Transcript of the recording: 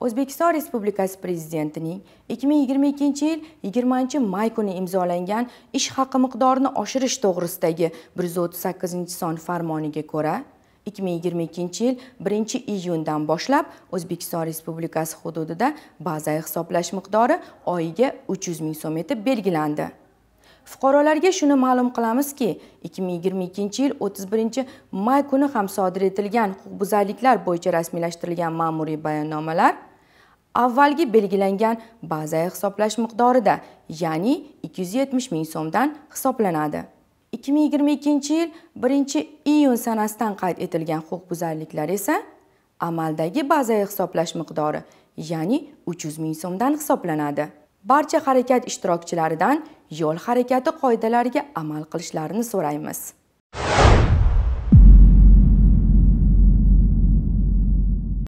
o'zbekiston respublikasi prezidentining 2022 yil 20 may kuni imzolangan ish haqi miqdorini oshirish to'g'risidagi 138 son farmoniga ko'ra 2022 yil 1 iyundan boshlab o'zbekiston respublikasi hududida baza hisoblash miqdori oyiga 300 ming so'm etib belgilandi fuqarolarga shuni ma'lum qilamizki 2022 yil 31 may kuni ham sodir etilgan huquqbuzarliklar bo'yicha rasmiylashtirilgan ma'muriy bayonnomalar avvalgi belgilangan bazaviy hisoblash miqdorida ya'ni 270 ming so'mdan hisoblanadi 2022 yil 1 iyun sanasidan qayd etilgan huquqbuzarliklar esa amaldagi bazaviy hisoblash miqdori ya'ni 300 ming so'mdan hisoblanadi barcha harakat ishtirokchilaridan yo'l harakati qoidalariga amal qilishlarini so'raymiz